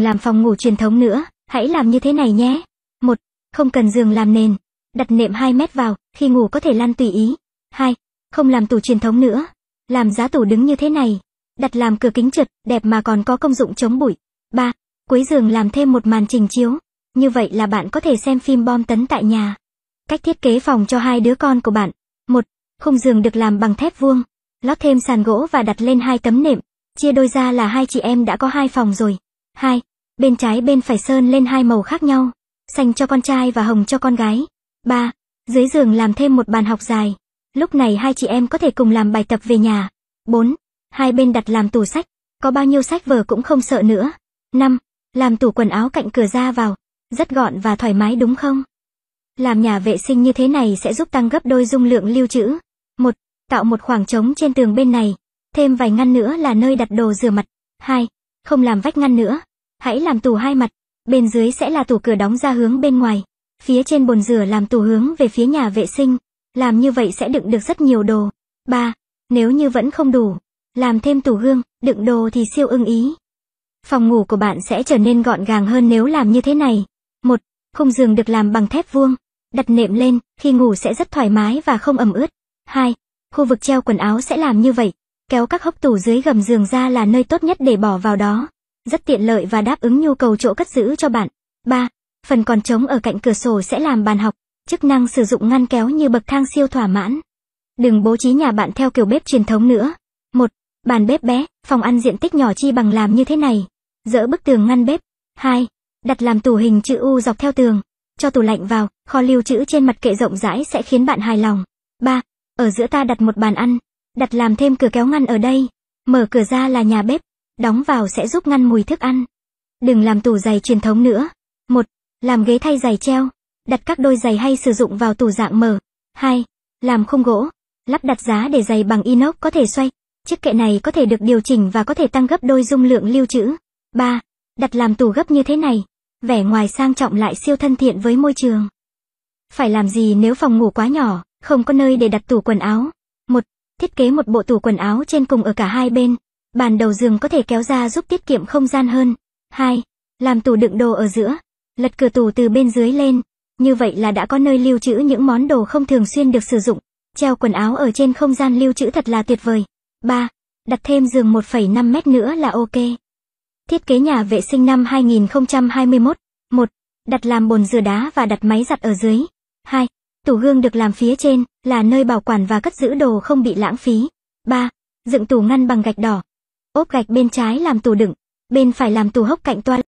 làm phòng ngủ truyền thống nữa, hãy làm như thế này nhé. một, Không cần giường làm nền, đặt nệm 2 mét vào, khi ngủ có thể lăn tùy ý. 2. Không làm tủ truyền thống nữa, làm giá tủ đứng như thế này, đặt làm cửa kính trượt, đẹp mà còn có công dụng chống bụi. 3. Cuối giường làm thêm một màn trình chiếu, như vậy là bạn có thể xem phim bom tấn tại nhà. Cách thiết kế phòng cho hai đứa con của bạn. 1. Khung giường được làm bằng thép vuông, lót thêm sàn gỗ và đặt lên hai tấm nệm, chia đôi ra là hai chị em đã có hai phòng rồi hai, Bên trái bên phải sơn lên hai màu khác nhau, xanh cho con trai và hồng cho con gái. ba, Dưới giường làm thêm một bàn học dài. Lúc này hai chị em có thể cùng làm bài tập về nhà. bốn, Hai bên đặt làm tủ sách, có bao nhiêu sách vở cũng không sợ nữa. năm, Làm tủ quần áo cạnh cửa ra vào, rất gọn và thoải mái đúng không? Làm nhà vệ sinh như thế này sẽ giúp tăng gấp đôi dung lượng lưu trữ. một, Tạo một khoảng trống trên tường bên này, thêm vài ngăn nữa là nơi đặt đồ rửa mặt. hai, Không làm vách ngăn nữa, hãy làm tủ hai mặt, bên dưới sẽ là tủ cửa đóng ra hướng bên ngoài, phía trên bồn rửa làm tủ hướng về phía nhà vệ sinh, làm như vậy sẽ đựng được rất nhiều đồ. 3. Nếu như vẫn không đủ, làm thêm tủ gương, đựng đồ thì siêu ưng ý. Phòng ngủ của bạn sẽ trở nên gọn gàng hơn nếu làm như thế này. 1. Khung giường được làm bằng thép vuông, đặt nệm lên, khi ngủ sẽ rất thoải mái và không ẩm ướt. 2. Khu vực treo quần áo sẽ làm như vậy, kéo các hốc tủ dưới gầm giường ra là nơi tốt nhất để bỏ vào đó rất tiện lợi và đáp ứng nhu cầu chỗ cất giữ cho bạn. 3. Phần còn trống ở cạnh cửa sổ sẽ làm bàn học, chức năng sử dụng ngăn kéo như bậc thang siêu thỏa mãn. Đừng bố trí nhà bạn theo kiểu bếp truyền thống nữa. 1. Bàn bếp bé, phòng ăn diện tích nhỏ chi bằng làm như thế này. Dỡ bức tường ngăn bếp. 2. Đặt làm tủ hình chữ U dọc theo tường. Cho tủ lạnh vào, kho lưu trữ trên mặt kệ rộng rãi sẽ khiến bạn hài lòng. 3. Ở giữa ta đặt một bàn ăn. Đặt làm thêm cửa kéo ngăn ở đây. Mở cửa ra là nhà bếp. Đóng vào sẽ giúp ngăn mùi thức ăn. Đừng làm tủ giày truyền thống nữa. 1. Làm ghế thay giày treo. Đặt các đôi giày hay sử dụng vào tủ dạng mở. 2. Làm khung gỗ. Lắp đặt giá để giày bằng inox có thể xoay. Chiếc kệ này có thể được điều chỉnh và có thể tăng gấp đôi dung lượng lưu trữ. 3. Đặt làm tủ gấp như thế này. Vẻ ngoài sang trọng lại siêu thân thiện với môi trường. Phải làm gì nếu phòng ngủ quá nhỏ, không có nơi để đặt tủ quần áo? 1. Thiết kế một bộ tủ quần áo trên cùng ở cả hai bên, Bàn đầu giường có thể kéo ra giúp tiết kiệm không gian hơn. 2. Làm tủ đựng đồ ở giữa. Lật cửa tủ từ bên dưới lên. Như vậy là đã có nơi lưu trữ những món đồ không thường xuyên được sử dụng. Treo quần áo ở trên không gian lưu trữ thật là tuyệt vời. 3. Đặt thêm giường 1,5 mét nữa là ok. Thiết kế nhà vệ sinh năm 2021. 1. Đặt làm bồn rửa đá và đặt máy giặt ở dưới. 2. Tủ gương được làm phía trên, là nơi bảo quản và cất giữ đồ không bị lãng phí. 3. Dựng tủ ngăn bằng gạch đỏ ốp gạch bên trái làm tủ đựng, bên phải làm tủ hốc cạnh toa.